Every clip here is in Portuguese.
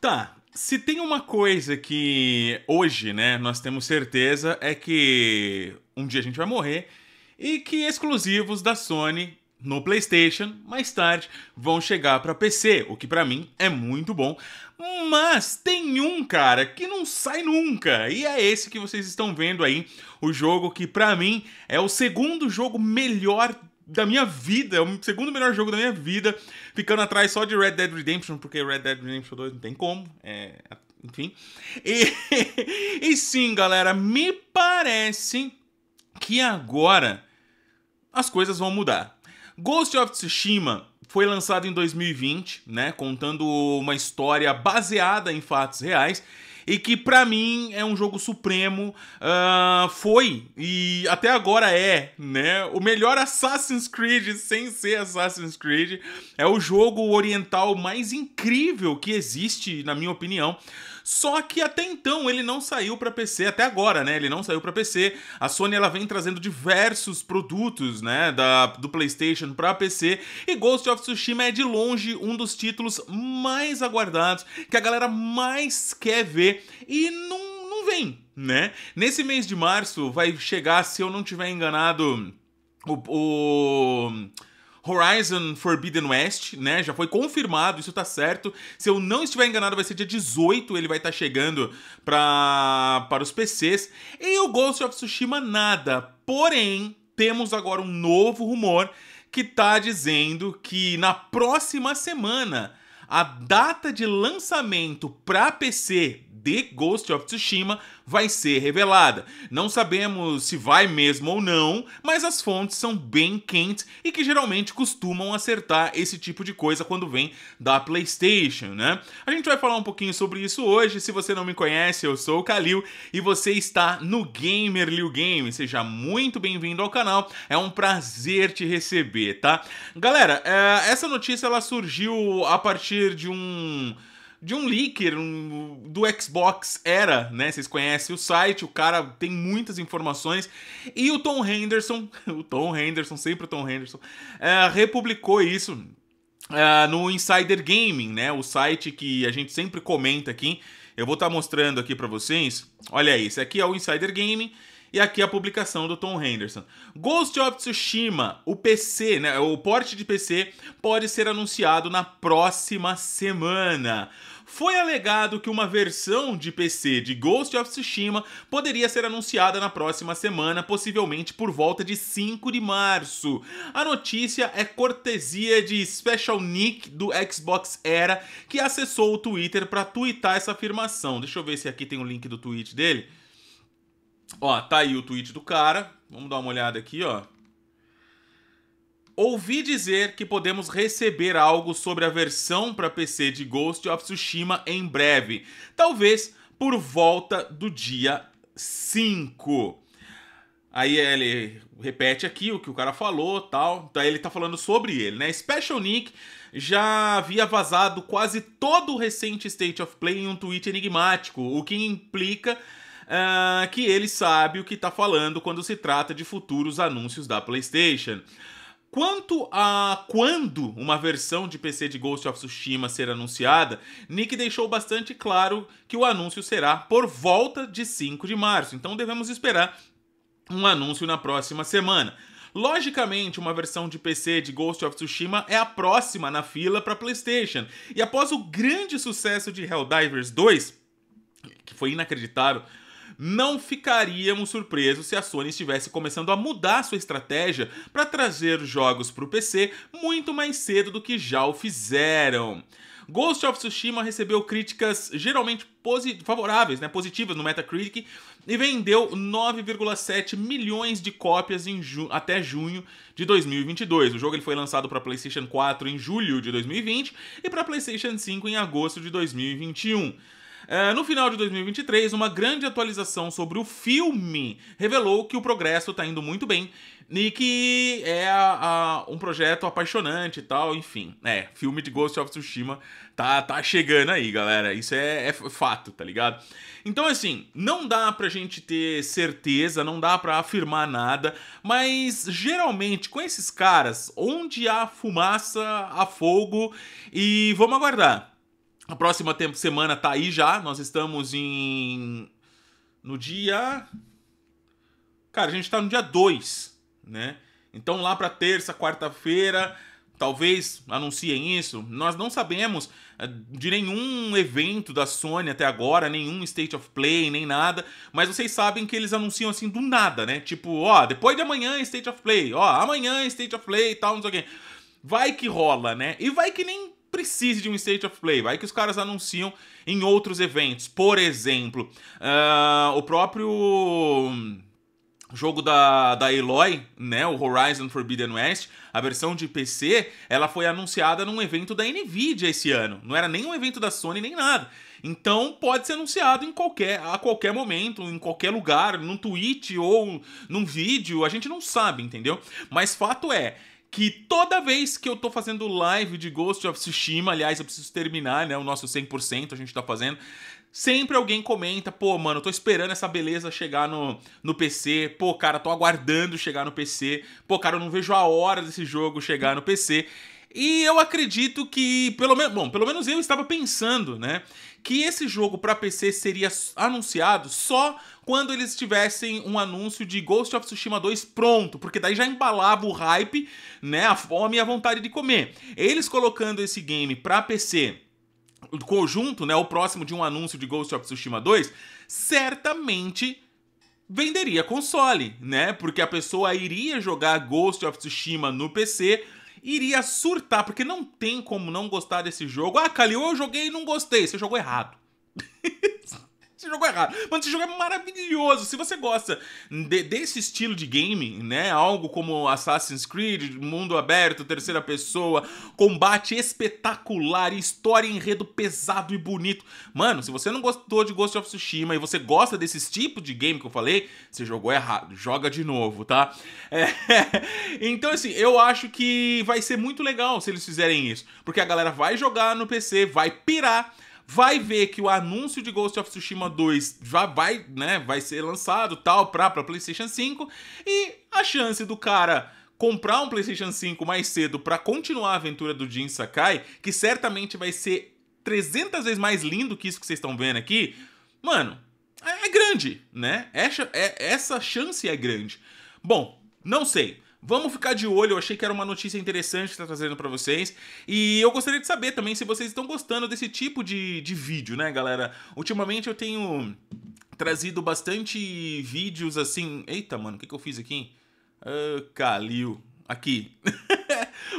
Tá. Se tem uma coisa que hoje, né, nós temos certeza é que um dia a gente vai morrer e que exclusivos da Sony no PlayStation mais tarde vão chegar para PC, o que para mim é muito bom. Mas tem um cara que não sai nunca, e é esse que vocês estão vendo aí, o jogo que para mim é o segundo jogo melhor da minha vida, é o segundo melhor jogo da minha vida, ficando atrás só de Red Dead Redemption, porque Red Dead Redemption 2 não tem como, é, enfim. E, e sim, galera, me parece que agora as coisas vão mudar. Ghost of Tsushima foi lançado em 2020, né, contando uma história baseada em fatos reais e que para mim é um jogo supremo, uh, foi e até agora é, né? O melhor Assassin's Creed sem ser Assassin's Creed é o jogo oriental mais incrível que existe, na minha opinião. Só que até então ele não saiu para PC, até agora, né? Ele não saiu para PC. A Sony ela vem trazendo diversos produtos, né, da, do PlayStation para PC, e Ghost of Tsushima é de longe um dos títulos mais aguardados, que a galera mais quer ver e não, não vem, né? Nesse mês de março vai chegar, se eu não tiver enganado, o, o Horizon Forbidden West, né? Já foi confirmado, isso tá certo. Se eu não estiver enganado, vai ser dia 18, ele vai estar tá chegando pra, para os PCs. E o Ghost of Tsushima nada. Porém, temos agora um novo rumor que tá dizendo que na próxima semana a data de lançamento para PC The Ghost of Tsushima vai ser revelada. Não sabemos se vai mesmo ou não, mas as fontes são bem quentes e que geralmente costumam acertar esse tipo de coisa quando vem da PlayStation, né? A gente vai falar um pouquinho sobre isso hoje. Se você não me conhece, eu sou o Kalil e você está no Gamer Liu Game. Seja muito bem-vindo ao canal. É um prazer te receber, tá? Galera, é, essa notícia ela surgiu a partir de um de um leaker um, do Xbox Era, né? Vocês conhecem o site, o cara tem muitas informações. E o Tom Henderson, o Tom Henderson, sempre o Tom Henderson, é, republicou isso. É, no Insider Gaming, né? O site que a gente sempre comenta aqui. Eu vou estar tá mostrando aqui para vocês. Olha isso, aqui é o Insider Gaming. E aqui a publicação do Tom Henderson. Ghost of Tsushima, o PC, né, o porte de PC, pode ser anunciado na próxima semana foi alegado que uma versão de PC de Ghost of Tsushima poderia ser anunciada na próxima semana, possivelmente por volta de 5 de março. A notícia é cortesia de Special Nick do Xbox Era, que acessou o Twitter para twittar essa afirmação. Deixa eu ver se aqui tem o um link do tweet dele. Ó, tá aí o tweet do cara. Vamos dar uma olhada aqui, ó. Ouvi dizer que podemos receber algo sobre a versão para PC de Ghost of Tsushima em breve. Talvez por volta do dia 5. Aí ele repete aqui o que o cara falou, tal. Daí então, ele tá falando sobre ele, né? Special Nick já havia vazado quase todo o recente State of Play em um tweet enigmático, o que implica uh, que ele sabe o que está falando quando se trata de futuros anúncios da PlayStation. Quanto a quando uma versão de PC de Ghost of Tsushima será anunciada, Nick deixou bastante claro que o anúncio será por volta de 5 de março, então devemos esperar um anúncio na próxima semana. Logicamente, uma versão de PC de Ghost of Tsushima é a próxima na fila para PlayStation, e após o grande sucesso de Helldivers 2, que foi inacreditável, não ficaríamos surpresos se a Sony estivesse começando a mudar sua estratégia para trazer jogos para o PC muito mais cedo do que já o fizeram. Ghost of Tsushima recebeu críticas geralmente favoráveis, né, positivas no Metacritic e vendeu 9,7 milhões de cópias ju até junho de 2022. O jogo ele foi lançado para PlayStation 4 em julho de 2020 e para PlayStation 5 em agosto de 2021. É, no final de 2023, uma grande atualização sobre o filme revelou que o progresso está indo muito bem e que é a, a, um projeto apaixonante e tal, enfim. É, filme de Ghost of Tsushima tá, tá chegando aí, galera. Isso é, é fato, tá ligado? Então, assim, não dá pra gente ter certeza, não dá pra afirmar nada, mas geralmente com esses caras, onde há fumaça, há fogo, e vamos aguardar a próxima semana tá aí já. Nós estamos em. No dia. Cara, a gente tá no dia 2, né? Então lá para terça, quarta-feira, talvez anunciem isso. Nós não sabemos eh, de nenhum evento da Sony até agora, nenhum State of Play, nem nada, mas vocês sabem que eles anunciam assim do nada, né? Tipo, ó, depois de amanhã State of Play, ó, amanhã State of Play e tal, não sei o quê. Vai que rola, né? E vai que nem precise de um State of Play. Vai que os caras anunciam em outros eventos. Por exemplo, uh, o próprio jogo da, da Eloy, né, o Horizon Forbidden West, a versão de PC, ela foi anunciada num evento da Nvidia esse ano. Não era nem um evento da Sony nem nada. Então pode ser anunciado em qualquer, a qualquer momento, em qualquer lugar, num tweet ou num vídeo, a gente não sabe, entendeu? Mas fato é, que toda vez que eu tô fazendo live de Ghost of Tsushima, aliás, eu preciso terminar, né, o nosso 100% a gente tá fazendo, sempre alguém comenta, pô, mano, tô esperando essa beleza chegar no, no PC, pô, cara, tô aguardando chegar no PC, pô, cara, eu não vejo a hora desse jogo chegar no PC. E eu acredito que, pelo menos, bom, pelo menos eu estava pensando, né, que esse jogo para PC seria anunciado só quando eles tivessem um anúncio de Ghost of Tsushima 2 pronto, porque daí já embalava o hype, né, a fome e a vontade de comer. Eles colocando esse game para PC conjunto, né, o próximo de um anúncio de Ghost of Tsushima 2, certamente venderia console, né? Porque a pessoa iria jogar Ghost of Tsushima no PC iria surtar, porque não tem como não gostar desse jogo. Ah, Calil, eu joguei e não gostei. Você jogou errado. Você jogou errado. Mano, esse jogo é maravilhoso. Se você gosta de, desse estilo de game, né? Algo como Assassin's Creed, mundo aberto, terceira pessoa, combate espetacular, história, enredo pesado e bonito. Mano, se você não gostou de Ghost of Tsushima e você gosta desses tipos de game que eu falei, você jogou errado. Joga de novo, tá? É. Então, assim, eu acho que vai ser muito legal se eles fizerem isso. Porque a galera vai jogar no PC, vai pirar vai ver que o anúncio de Ghost of Tsushima 2 já vai, né, vai ser lançado, tal, para para PlayStation 5 e a chance do cara comprar um PlayStation 5 mais cedo para continuar a aventura do Jin Sakai, que certamente vai ser 300 vezes mais lindo que isso que vocês estão vendo aqui, mano, é, é grande, né? Essa, é, essa chance é grande. Bom, não sei. Vamos ficar de olho, eu achei que era uma notícia interessante que tá trazendo para vocês. E eu gostaria de saber também se vocês estão gostando desse tipo de, de vídeo, né, galera? Ultimamente eu tenho trazido bastante vídeos assim. Eita, mano, o que, que eu fiz aqui? Uh, ah, Calil. Aqui.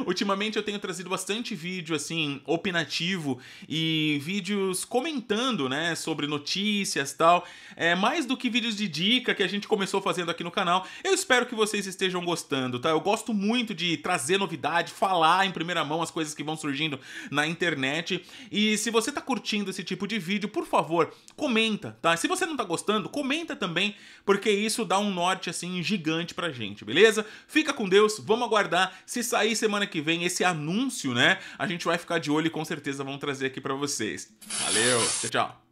Ultimamente eu tenho trazido bastante vídeo assim, opinativo e vídeos comentando, né, sobre notícias tal. É mais do que vídeos de dica que a gente começou fazendo aqui no canal. Eu espero que vocês estejam gostando, tá? Eu gosto muito de trazer novidade, falar em primeira mão as coisas que vão surgindo na internet. E se você tá curtindo esse tipo de vídeo, por favor, comenta, tá? Se você não tá gostando, comenta também, porque isso dá um norte assim gigante pra gente, beleza? Fica com Deus, vamos aguardar se sair semana semana que vem esse anúncio, né? A gente vai ficar de olho e com certeza vão trazer aqui para vocês. Valeu, tchau, tchau.